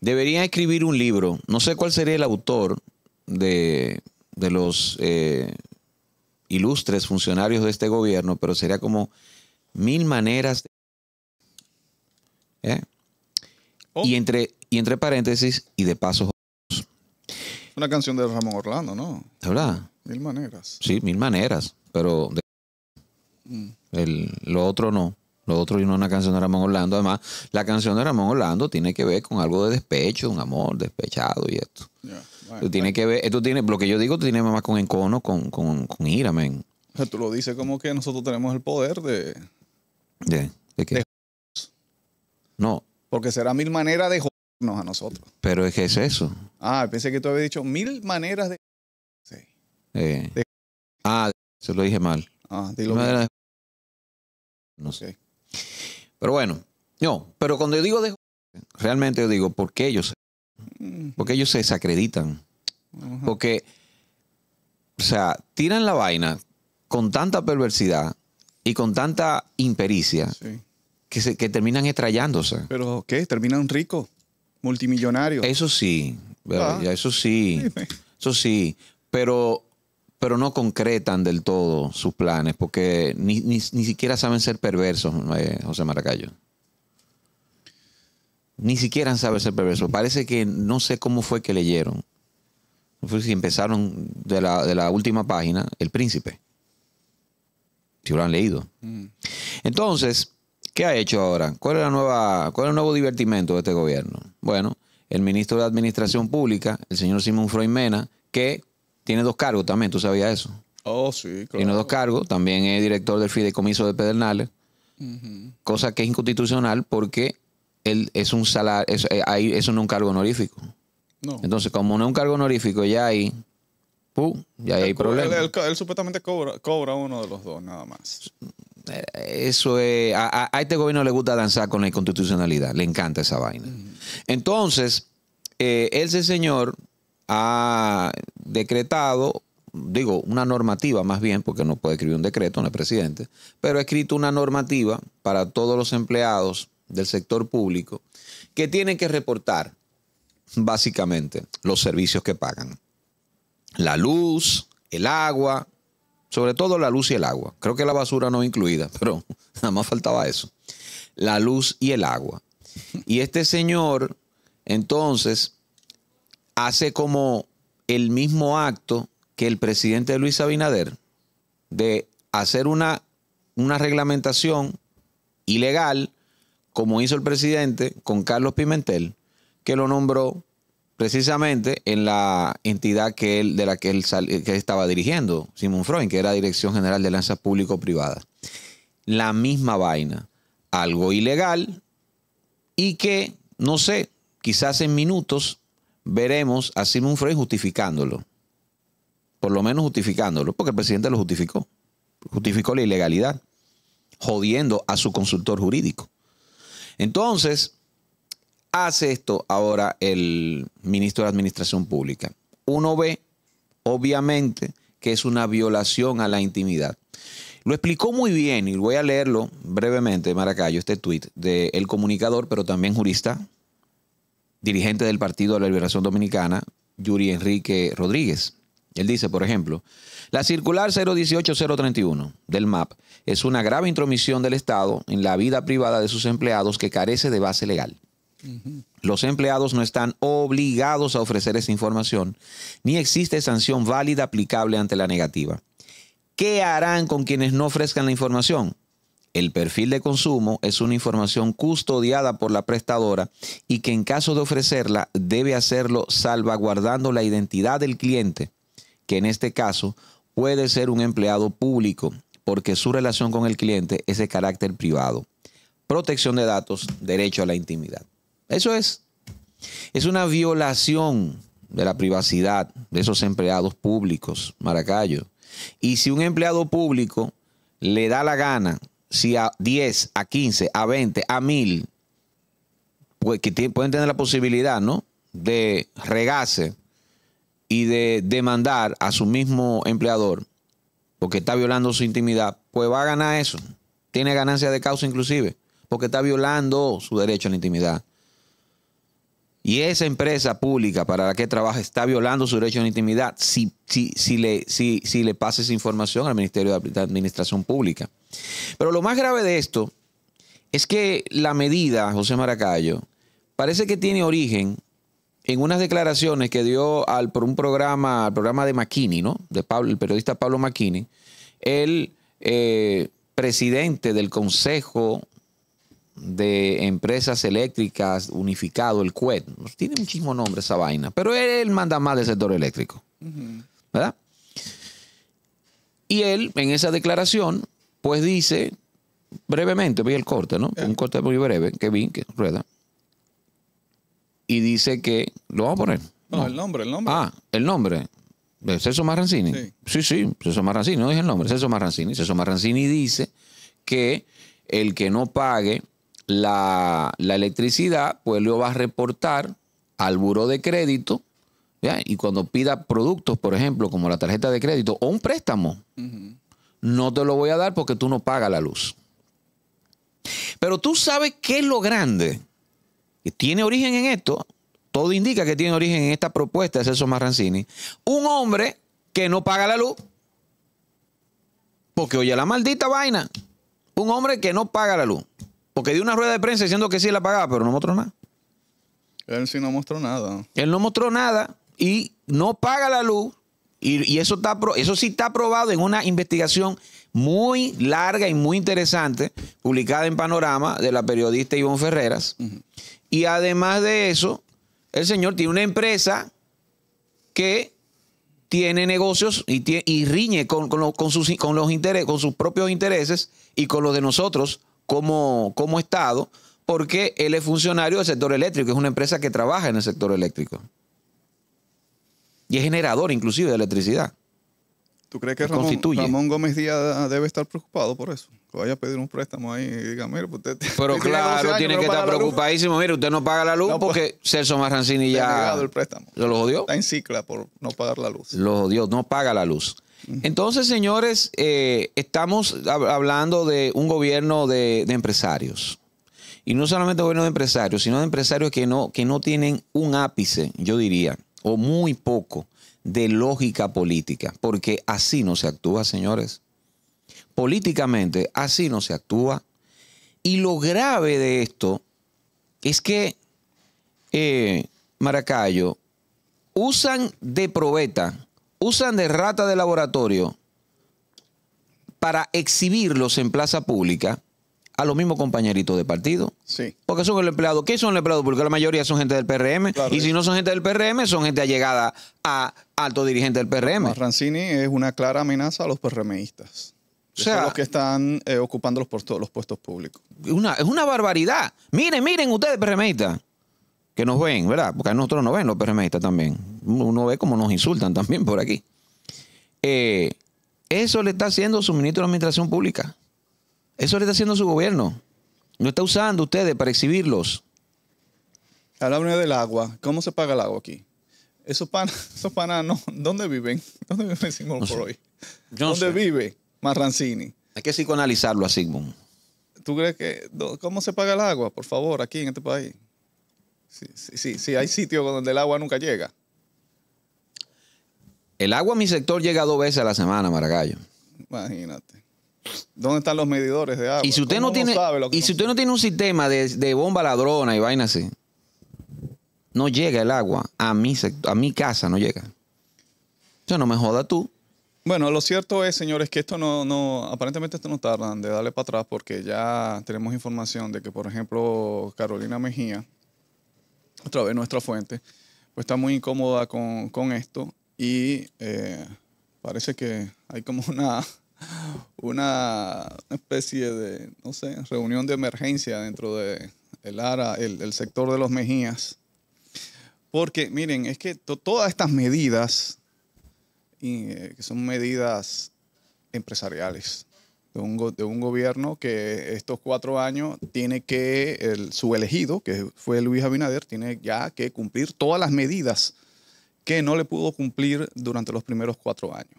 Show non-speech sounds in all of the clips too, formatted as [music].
deberían escribir un libro. No sé cuál sería el autor de, los eh, ilustres funcionarios de este gobierno, pero sería como mil maneras. De, ¿eh? oh. Y, entre, y entre paréntesis, y de paso. Una canción de Ramón Orlando, ¿no? ¿Verdad? Mil maneras. Sí, mil maneras, pero mm. el, lo otro no. Lo otro no es una canción de Ramón Orlando. Además, la canción de Ramón Orlando tiene que ver con algo de despecho, un amor despechado y esto. tú que ver, esto tiene, lo que yo digo, tiene más con encono, con, con, con ira, men. tú lo dices como que nosotros tenemos el poder de. ¿De, qué? no. Porque será mil maneras de jodernos a nosotros. Pero es que es eso. Ah, pensé que tú habías dicho mil maneras de. Sí. Eh. ah, se lo dije mal. Ah, dilo. sé. Pero bueno, no, pero cuando yo digo de realmente yo digo, ¿por qué ellos? Porque ellos se desacreditan. Porque, o sea, tiran la vaina con tanta perversidad y con tanta impericia que, se, que terminan estrellándose. ¿Pero qué? ¿Terminan ricos? ¿Multimillonarios? Eso sí, ah. eso sí, [laughs] eso sí. Pero pero no concretan del todo sus planes porque ni, siquiera saben ser perversos, eh, José Maracayo. Ni siquiera saben ser perversos. Parece que no sé cómo fue que leyeron. No sé si empezaron de la, última página, El Príncipe. Si lo han leído. Mm. Entonces, ¿qué ha hecho ahora? ¿Cuál es, la nueva, ¿Cuál es el nuevo divertimento de este gobierno? Bueno, el ministro de Administración Pública, el señor Simón Freud Mena, que tiene dos cargos también, ¿tú sabías eso? Oh, sí, claro. Tiene dos cargos, también es director del fideicomiso de Pedernales, cosa que es inconstitucional porque él es un salario, eh, eso, ahí, no es un cargo honorífico. No. Entonces, como no es un cargo honorífico, ya hay, uh, ya hay problemas. Él, supuestamente cobra, cobra uno de los dos, nada más. Eh, eso es, a, este gobierno le gusta danzar con la inconstitucionalidad, le encanta esa vaina. Entonces, eh, ese señor ha decretado, digo, una normativa más bien, porque no puede escribir un decreto, no es presidente, pero ha escrito una normativa para todos los empleados del sector público que tienen que reportar básicamente los servicios que pagan. La luz, el agua, sobre todo la luz y el agua. Creo que la basura no incluida, [laughs] pero nada más faltaba eso. La luz y el agua. Y este señor, entonces, hace como el mismo acto que el presidente Luis Abinader de hacer una, una reglamentación ilegal, como hizo el presidente con Carlos Pimentel, que lo nombró precisamente en la entidad que él, de la que él, estaba dirigiendo, Simón Freud, que era Dirección General de Lanzas público Privada La misma vaina, algo ilegal y que, no sé, quizás en minutos veremos a Simon Frey justificándolo. Por lo menos justificándolo, porque el presidente lo justificó. Justificó la ilegalidad, jodiendo a su consultor jurídico. Entonces, hace esto ahora el ministro de Administración Pública. Uno ve, obviamente, que es una violación a la intimidad. Lo explicó muy bien y voy a leerlo brevemente, Maracayo, este tuit del comunicador, pero también jurista dirigente del Partido de la Liberación Dominicana, Yuri Enrique Rodríguez. Él dice, por ejemplo, la circular 018031 del MAP es una grave intromisión del Estado en la vida privada de sus empleados que carece de base legal. Los empleados no están obligados a ofrecer esa información, ni existe sanción válida aplicable ante la negativa. ¿Qué harán con quienes no ofrezcan la información? El perfil de consumo es una información custodiada por la prestadora y que en caso de ofrecerla debe hacerlo salvaguardando la identidad del cliente, que en este caso puede ser un empleado público, porque su relación con el cliente es de carácter privado. Protección de datos, derecho a la intimidad. Eso es. Es una violación de la privacidad de esos empleados públicos, Maracayo. Y si un empleado público le da la gana si a 10, a 15, a 20, a 1000, pues que pueden tener la posibilidad, ¿no? De regarse y de demandar a su mismo empleador porque está violando su intimidad, pues va a ganar eso. Tiene ganancia de causa inclusive, porque está violando su derecho a la intimidad y esa empresa pública para la que trabaja está violando su derecho a la intimidad si, le, si, le pasa esa información al Ministerio de Administración Pública. Pero lo más grave de esto es que la medida, José Maracayo, parece que tiene origen en unas declaraciones que dio al, por un programa, al programa de McKinney, ¿no? De Pablo, el periodista Pablo McKinney, el eh, presidente del Consejo de empresas eléctricas unificado, el CUET. Pues tiene muchísimo nombre esa vaina, pero él manda más del sector eléctrico. ¿Verdad? Y él, en esa declaración, pues dice, brevemente, vi el corte, ¿no? Eh. Un corte muy breve que vi, que rueda. Y dice que, lo vamos a poner. el nombre, el nombre. Ah, el nombre. De Celso Marrancini. Sí. sí, César Celso Marrancini, no dije el nombre, César Marrancini. César Marrancini dice que el que no pague la, electricidad, pues lo va a reportar al buró de crédito y cuando pida productos, por ejemplo, como la tarjeta de crédito o un préstamo, no te lo voy a dar porque tú no pagas la luz. Pero tú sabes qué es lo grande que tiene origen en esto. Todo indica que tiene origen en esta propuesta de Celso Marrancini. Un hombre que no paga la luz. Porque oye la maldita vaina. Un hombre que no paga la luz. Porque dio una rueda de prensa diciendo que sí la pagaba, pero no mostró nada. Él sí no mostró nada. Él no mostró nada y no paga la luz. Y, eso, está, eso sí está probado en una investigación muy larga y muy interesante, publicada en Panorama, de la periodista Ivonne Ferreras. Y además de eso, el señor tiene una empresa que tiene negocios y, riñe con, sus, con los con sus propios intereses y con los de nosotros, como, como Estado, porque él es funcionario del sector eléctrico, es una empresa que trabaja en el sector eléctrico. Y es generador inclusive de electricidad. ¿Tú crees que Ramón, Ramón, Gómez Díaz debe estar preocupado por eso? Que vaya a pedir un préstamo ahí y diga, mire, pues usted... [laughs] Pero claro, tiene que, estar preocupadísimo. Mire, usted no paga la luz pues, porque Celso Marrancini ya... el préstamo. ¿Lo jodió? Está en cicla por no pagar la luz. Lo jodió, no paga la luz. Entonces, señores, eh, estamos hablando de un gobierno de, empresarios. Y no solamente gobierno de empresarios, sino de empresarios que no, que no tienen un ápice, yo diría, o muy poco, de lógica política. Porque así no se actúa, señores. Políticamente, así no se actúa. Y lo grave de esto es que eh, Maracayo usan de probeta usan de rata de laboratorio para exhibirlos en plaza pública a los mismos compañeritos de partido. Sí. Porque son el empleado. ¿Qué son el empleado? Porque la mayoría son gente del PRM. y si no son gente del PRM, son gente allegada a alto dirigente del PRM. Rancini es una clara amenaza a los PRMistas. O sea, los que están eh, ocupando los, puestos, los puestos públicos. Una, es una barbaridad. Miren, miren ustedes, PRMistas que nos ven, ¿verdad? Porque a nosotros no ven los PRMistas también. Uno ve cómo nos insultan también por aquí. Eh, eso le está haciendo su ministro de Administración Pública. Eso le está haciendo su gobierno. ¿No está usando ustedes para exhibirlos. Hablando del agua. ¿Cómo se paga el agua aquí? Esos pananos, [laughs] esos ¿dónde viven? ¿Dónde vive Sigmund no ¿Dónde vive Marrancini? Hay que psicoanalizarlo a Sigmund. ¿Tú crees que... ¿Cómo se paga el agua, por favor, aquí en este país? Sí, sí, sí, hay sitios donde el agua nunca llega. El agua a mi sector llega dos veces a la semana, Maragallo. Imagínate. ¿Dónde están los medidores de agua? Y si usted, no tiene, y si usted no tiene un sistema de, bomba ladrona y vainas, así, no llega el agua a mi, sector, a mi casa, no llega. Eso no me joda tú. Bueno, lo cierto es, señores, que esto no, no, aparentemente esto no tardan de darle para atrás porque ya tenemos información de que, por ejemplo, Carolina Mejía, otra vez nuestra fuente, pues está muy incómoda con, esto y eh, parece que hay como una, una especie de, no sé, reunión de emergencia dentro de el ARA, el, sector de los Mejías. Porque miren, es que todas estas medidas, eh, que son medidas empresariales, de un, de un, gobierno que estos cuatro años tiene que, el, su elegido, que fue Luis Abinader, tiene ya que cumplir todas las medidas que no le pudo cumplir durante los primeros cuatro años.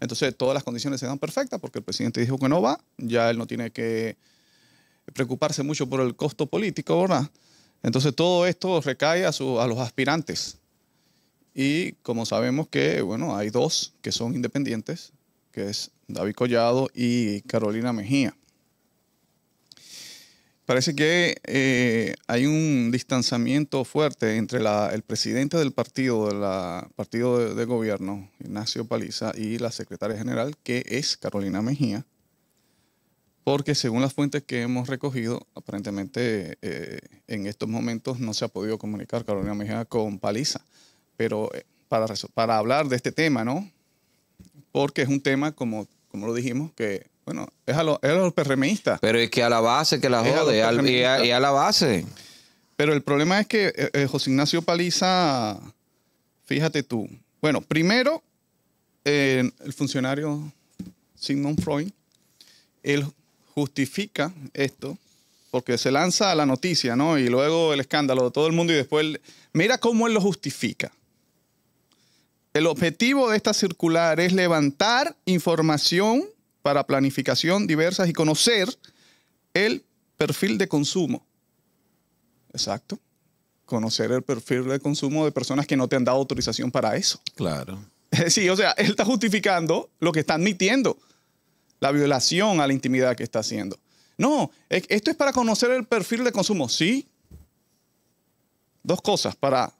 Entonces todas las condiciones se dan perfectas porque el presidente dijo que no va, ya él no tiene que preocuparse mucho por el costo político, ¿verdad? Entonces todo esto recae a, su, a los aspirantes. Y como sabemos que, bueno, hay dos que son independientes, que es David Collado y Carolina Mejía. Parece que eh, hay un distanciamiento fuerte entre el presidente del partido, del partido de, gobierno, Ignacio Paliza, y la secretaria general, que es Carolina Mejía, porque según las fuentes que hemos recogido, aparentemente eh, en estos momentos no se ha podido comunicar Carolina Mejía con Paliza, pero eh, para hablar de este tema, ¿no? porque es un tema, como, como lo dijimos, que bueno, es a, los, es PRMistas. Pero es que a la base que la jode, y, a, la base. Pero el problema es que eh, eh, José Ignacio Paliza, fíjate tú. Bueno, primero, eh, el funcionario Sigmund Freud, él justifica esto porque se lanza la noticia, ¿no? Y luego el escándalo de todo el mundo y después, mira cómo él lo justifica. El objetivo de esta circular es levantar información para planificación diversas y conocer el perfil de consumo. Exacto. Conocer el perfil de consumo de personas que no te han dado autorización para eso. Claro. Sí, [laughs] o sea, él está justificando lo que está admitiendo, la violación a la intimidad que está haciendo. No, esto es para conocer el perfil de consumo. Sí. Dos cosas, para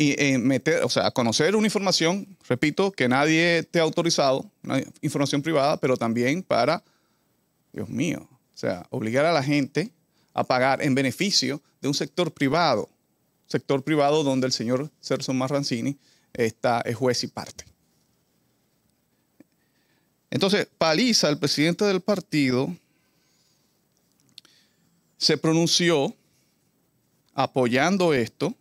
y eh, meter, o sea, conocer una información, repito, que nadie te ha autorizado, una información privada, pero también para, Dios mío, o sea, obligar a la gente a pagar en beneficio de un sector privado, sector privado donde el señor Cerso Marrancini está, es juez y parte. Entonces, Paliza, el presidente del partido, se pronunció apoyando esto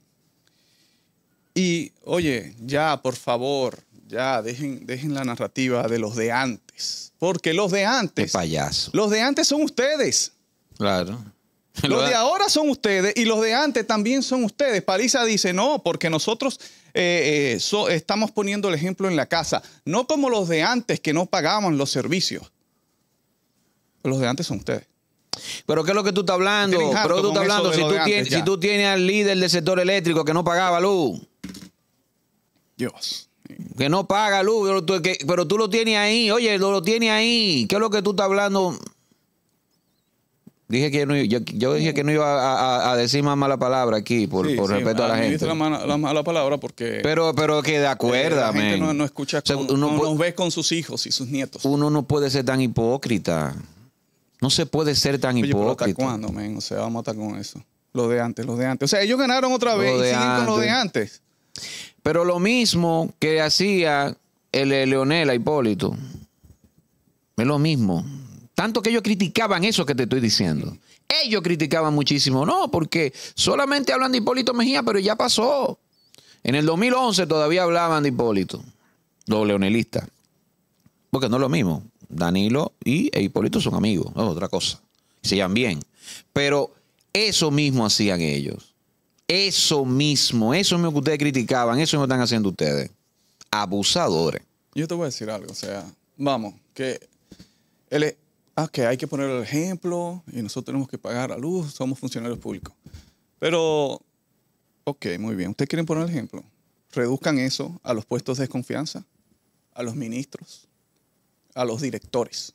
y oye, ya, por favor, ya, dejen, dejen la narrativa de los de antes. Porque los de antes. Qué payaso. Los de antes son ustedes. Claro. Los [laughs] de ahora son ustedes y los de antes también son ustedes. Paliza dice, no, porque nosotros eh, eh, estamos poniendo el ejemplo en la casa, no como los de antes que no pagaban los servicios. Los de antes son ustedes. Pero ¿qué es lo que tú estás hablando? Pero tú estás hablando si tú, tienes, si tú tienes al líder del sector eléctrico que no pagaba luz. Dios. Que no paga luz, pero tú, lo tienes ahí. Oye, lo, tienes ahí. ¿Qué es lo que tú estás hablando? Dije que yo, dije que no iba a, decir más mala palabra aquí por, respeto a la gente. la mala palabra porque. Pero, pero que de eh, acuerdo, no, escucha, uno nos ve con sus hijos y sus nietos. Uno no puede ser tan hipócrita. No se puede ser tan hipócrita. cuándo, men? O sea, vamos a estar con eso. Lo de antes, lo de antes. O sea, ellos ganaron otra vez y siguen con lo de antes. Pero lo mismo que hacía el, Leonel a Hipólito, es lo mismo. Tanto que ellos criticaban eso que te estoy diciendo. Ellos criticaban muchísimo, no, porque solamente hablan de Hipólito Mejía, pero ya pasó. En el 2011 todavía hablaban de Hipólito, los leonelistas. Porque no es lo mismo. Danilo y e Hipólito son amigos, es otra cosa. Se llaman bien. Pero eso mismo hacían ellos. Eso mismo, eso lo que ustedes criticaban, eso mismo están haciendo ustedes. Abusadores. Yo te voy a decir algo, o sea, vamos, e, ah, que hay que poner el ejemplo y nosotros tenemos que pagar la luz, somos funcionarios públicos. Pero, ok, muy bien, ¿ustedes quieren poner el ejemplo? Reduzcan eso a los puestos de desconfianza, a los ministros, a los directores.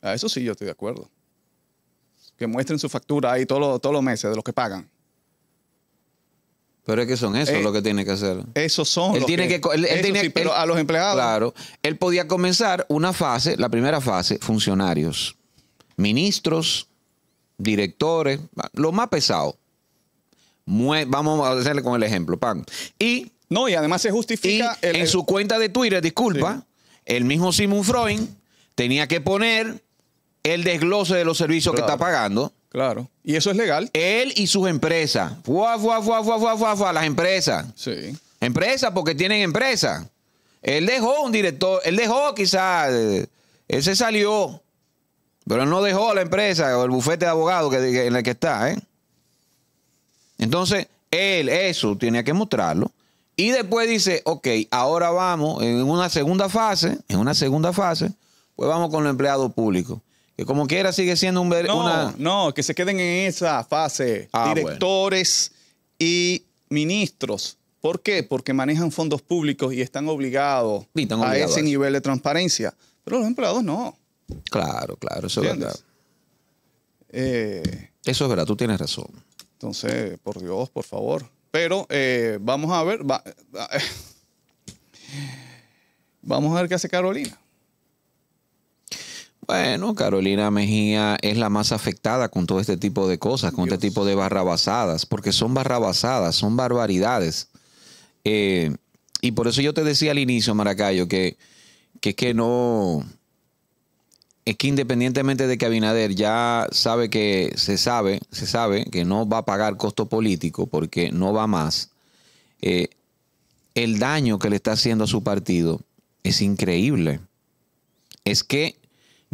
A eso sí yo estoy de acuerdo. Que muestren su factura ahí todos todos los meses de los que pagan. Pero es que son esos eh, lo que tiene que hacer. Esos son. los tiene que. pero a los empleados. Claro. Él podía comenzar una fase, la primera fase, funcionarios, ministros, directores, lo más pesado. vamos a hacerle con el ejemplo, pan. Y. No, y además se justifica. en su cuenta de Twitter, disculpa, el mismo Simon Freud tenía que poner el desglose de los servicios que está pagando Claro. Y eso es legal. Él y sus empresas. Fua, fua, fua, fua las empresas. Sí. Empresas porque tienen empresas. Él dejó un director, él dejó quizás, eh, él se salió, pero él no dejó la empresa o el bufete de abogados que, en el que está. ¿eh? Entonces, él eso tenía que mostrarlo. Y después dice, ok, ahora vamos en una segunda fase, en una segunda fase, pues vamos con los empleados públicos que como quiera sigue siendo un, no, No, que se queden en esa fase, ah, directores y ministros. ¿Por qué? Porque manejan fondos públicos y están obligados, a ese nivel de transparencia. Pero los empleados no. Claro, claro, eso es verdad. Eh, eso es verdad, tú tienes razón. Entonces, por Dios, por favor. Pero eh, vamos a ver. [laughs] vamos a ver qué hace Carolina. Bueno, Carolina Mejía es la más afectada con todo este tipo de cosas, con este tipo de barrabasadas, porque son barrabasadas, son barbaridades. Eh, y por eso yo te decía al inicio, Maracayo, que, que que no. Es que independientemente de que Abinader ya sabe que se sabe, se sabe que no va a pagar costo político porque no va más. Eh, el daño que le está haciendo a su partido es increíble. Es que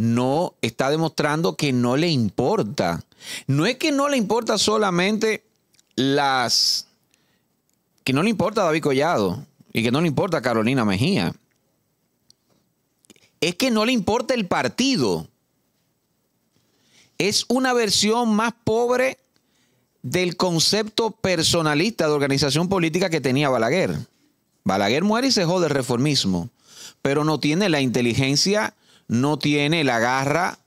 no está demostrando que no le importa. No es que no le importa solamente las... que no le importa a David Collado y que no le importa Carolina Mejía. Es que no le importa el partido. Es una versión más pobre del concepto personalista de organización política que tenía Balaguer. Balaguer muere y se jode el reformismo, pero no tiene la inteligencia no tiene la garra,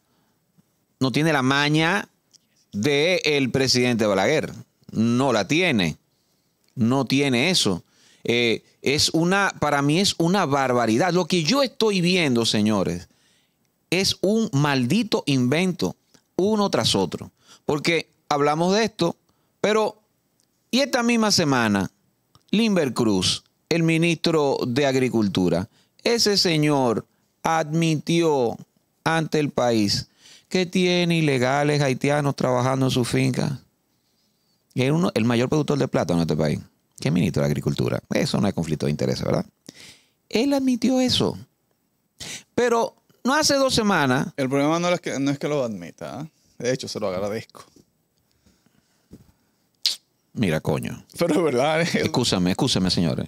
no tiene la maña del el presidente Balaguer. No la tiene. No tiene eso. Eh, es una, para mí es una barbaridad. Lo que yo estoy viendo, señores, es un maldito invento, uno tras otro. Porque hablamos de esto, pero y esta misma semana, Limber Cruz, el ministro de Agricultura, ese señor admitió ante el país que tiene ilegales haitianos trabajando en su finca. Y uno, el mayor productor de plátano en este país, que ministro de Agricultura. Eso no es conflicto de interés, ¿verdad? Él admitió eso. Pero no hace dos semanas. El problema no es que, no es que lo admita. ¿eh? De hecho, se lo agradezco. Mira, coño. Pero es verdad. ¿eh? Escúchame, escúchame, señores.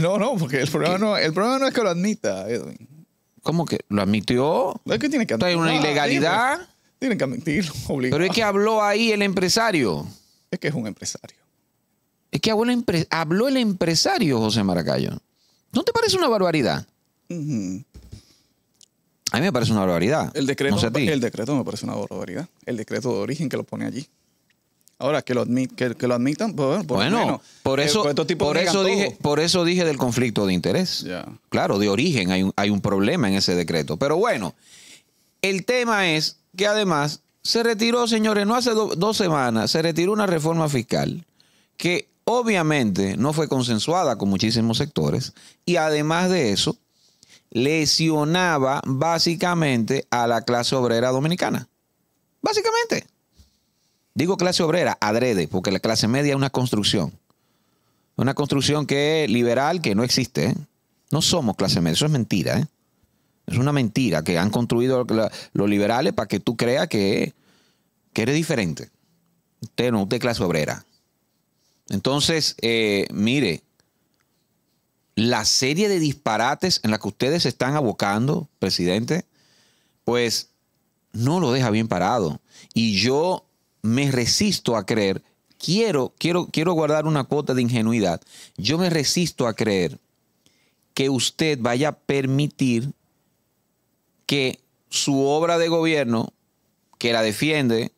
No, no, porque el problema, no, el problema no es que lo admita, Edwin. ¿Cómo que lo admitió? Es que tiene que admitirlo. Hay una ilegalidad. Pues. tienen que admitirlo, [laughs] obligado. Pero es que habló ahí el empresario. Es que es un empresario. Es que habló, el empresario, José Maracayo. ¿No te parece una barbaridad? A mí me parece una barbaridad. El decreto, el decreto me parece una barbaridad. El decreto de origen que lo pone allí. Ahora, que lo, admit, que, lo admitan, pues, bueno, por, eh, eso, pues, por, eso dije, por eso dije del conflicto de interés. Claro, de origen hay un, problema en ese decreto. Pero bueno, el tema es que además se retiró, señores, no hace dos semanas, se retiró una reforma fiscal que obviamente no fue consensuada con muchísimos sectores y además de eso lesionaba básicamente a la clase obrera dominicana. Básicamente. Digo clase obrera, adrede, porque la clase media es una construcción. Una construcción que es liberal, que no existe. ¿eh? No somos clase media, eso es mentira. ¿eh? Es una mentira que han construido los liberales para que tú creas que, eres diferente. Usted no, usted es clase obrera. Entonces, eh, mire, la serie de disparates en la que ustedes se están abocando, presidente, pues no lo deja bien parado. Y yo me resisto a creer, quiero, quiero, quiero guardar una cuota de ingenuidad, yo me resisto a creer que usted vaya a permitir que su obra de gobierno, que la defiende,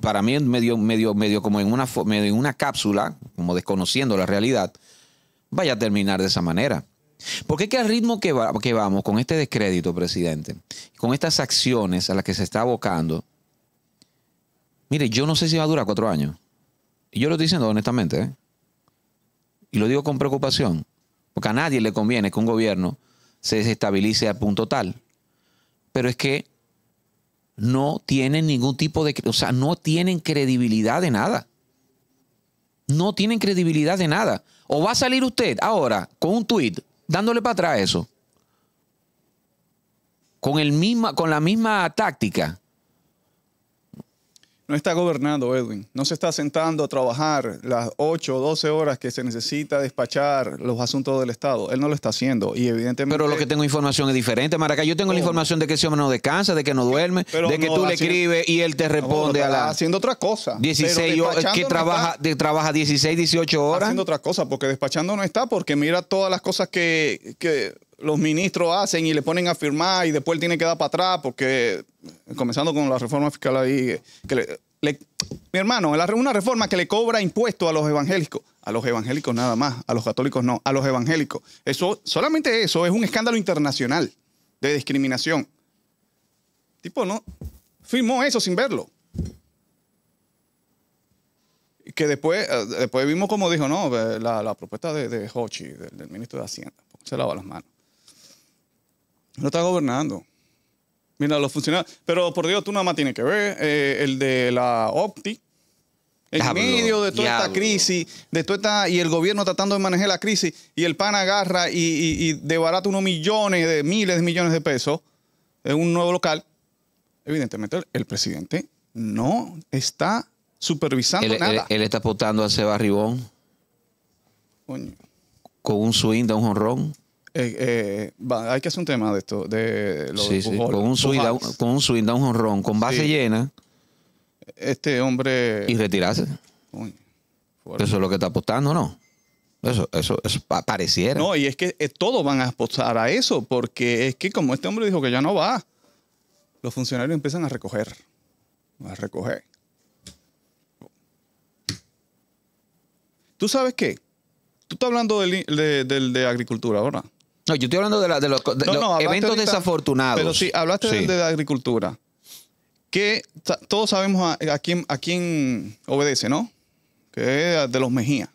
para mí medio, medio, medio como en una, medio en una cápsula, como desconociendo la realidad, vaya a terminar de esa manera. Porque es que al ritmo que, que vamos con este descrédito, presidente, con estas acciones a las que se está abocando, Mire, yo no sé si va a durar cuatro años. Y yo lo estoy diciendo honestamente. ¿eh? Y lo digo con preocupación. Porque a nadie le conviene que un gobierno se desestabilice a punto tal. Pero es que no tienen ningún tipo de... O sea, no tienen credibilidad de nada. No tienen credibilidad de nada. O va a salir usted ahora con un tuit dándole para atrás eso. Con, el misma, con la misma táctica no está gobernando, Edwin. No se está sentando a trabajar las 8 o 12 horas que se necesita despachar los asuntos del Estado. Él no lo está haciendo y evidentemente... Pero lo que tengo información es diferente, Maracay. Yo tengo la oh. información de que ese hombre no descansa, de que no duerme, de que tú le escribes y él te responde a la... Haciendo otra cosa. 16 que trabaja, trabaja 16, 18 horas. Haciendo otra cosa, porque despachando no está, porque mira todas las cosas que, que los ministros hacen y le ponen a firmar y después él tiene que dar para atrás porque, comenzando con la reforma fiscal ahí, mi hermano, una reforma que le cobra impuestos a los evangélicos. A los evangélicos nada más, a los católicos no, a los evangélicos. Eso, solamente eso es un escándalo internacional de discriminación. Tipo, no, firmó eso sin verlo. Que después, eh, después vimos como dijo, no, eh, la, propuesta de, Hochi, del ministro de Hacienda se lava las manos no está gobernando. Mira, los funcionarios. Pero por Dios, tú nada más tienes que ver eh, el de la OPTI. En medio de toda esta crisis, de y el gobierno tratando de manejar la crisis, y el PAN agarra y, de barato unos millones, de miles de millones de pesos en un nuevo local. Evidentemente, el presidente no está supervisando él, nada. Él, está apostando a Seba Ribón. Coño. Con un swing de un jonrón. Eh, eh, hay que hacer un tema de esto. De los Con, un swing da con un swing honrón, con base llena. Este hombre. Y retirarse. eso es lo que está apostando, ¿no? Eso, eso, eso pareciera. No, y es que eh, todos van a apostar a eso, porque es que como este hombre dijo que ya no va, los funcionarios empiezan a recoger. A recoger. ¿Tú sabes qué? Tú estás hablando de, de, de agricultura, ¿verdad? No, yo estoy hablando de, los, eventos desafortunados. Pero sí, hablaste De, la agricultura. Que todos sabemos a, quién, obedece, ¿no? Que es de los Mejías.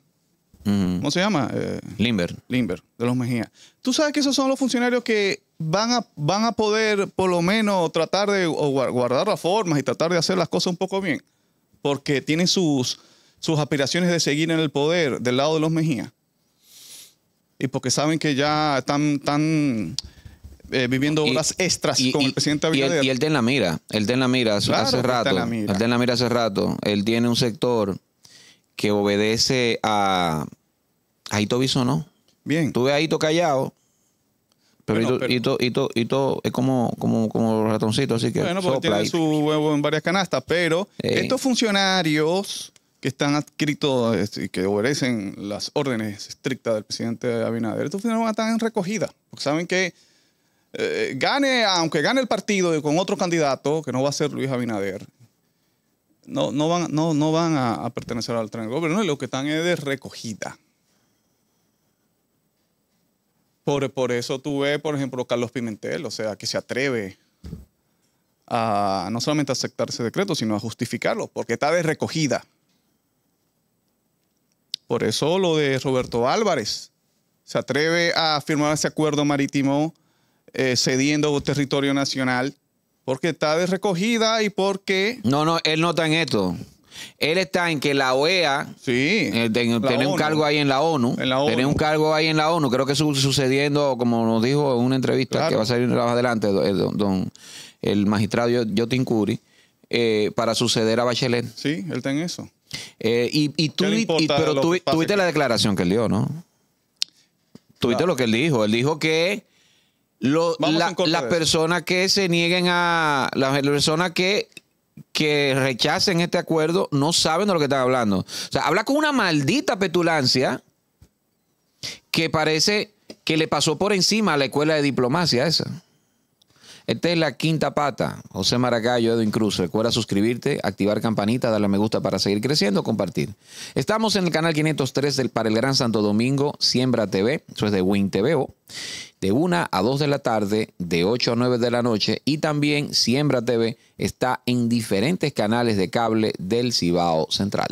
¿Cómo se llama? Eh, Limber. Limber, de los Mejías. Tú sabes que esos son los funcionarios que van a, van a poder, por lo menos, tratar de guardar las formas y tratar de hacer las cosas un poco bien. Porque tienen sus, sus aspiraciones de seguir en el poder del lado de los Mejías porque saben que ya están eh, viviendo horas extras con el presidente Abinader. Y él, está la mira, él de la mira hace rato. él la mira hace rato. Él tiene un sector que obedece a, a Ito no. Bien. Tú ves a callado. Pero, es como, como, como ratoncito, así que. Bueno, porque tiene su huevo en varias canastas, pero eh. estos funcionarios que están adscritos y este, que obedecen las órdenes estrictas del presidente Abinader, estos a estar en recogida, porque saben que eh, gane, aunque gane el partido con otro candidato, que no va a ser Luis Abinader, no, no van, no, no van a, pertenecer al tren del gobierno, lo que están es de recogida. Por, por eso tú ves, por ejemplo, Carlos Pimentel, o sea, que se atreve a no solamente aceptar ese decreto, sino a justificarlo, porque está de recogida. Por eso lo de Roberto Álvarez. Se atreve a firmar ese acuerdo marítimo eh, cediendo territorio nacional porque está de recogida y porque... No, no, él no está en esto. Él está en que la OEA eh, tiene un cargo ahí en la ONU. Tiene un cargo ahí en la ONU. Creo que sucediendo, como nos dijo en una entrevista que va a salir más adelante, eh, don, el magistrado Jotin Curi, para suceder a Bachelet. Sí, él está en eso. Eh, y, tú, pero tuviste la declaración que él dio, ¿no? Tuviste lo que él dijo. Él dijo que las personas que se nieguen a. Las personas que, que rechacen este acuerdo no saben de lo que están hablando. O sea, habla con una maldita petulancia que parece que le pasó por encima a la escuela de diplomacia esa. Esta es la quinta pata. José Maracayo, Edwin Cruz. Recuerda suscribirte, activar campanita, darle a me gusta para seguir creciendo, compartir. Estamos en el canal 503 del, para el Gran Santo Domingo, Siembra TV. Eso es de Win TVO. Oh. De 1 a 2 de la tarde, de 8 a 9 de la noche. Y también Siembra TV está en diferentes canales de cable del Cibao Central.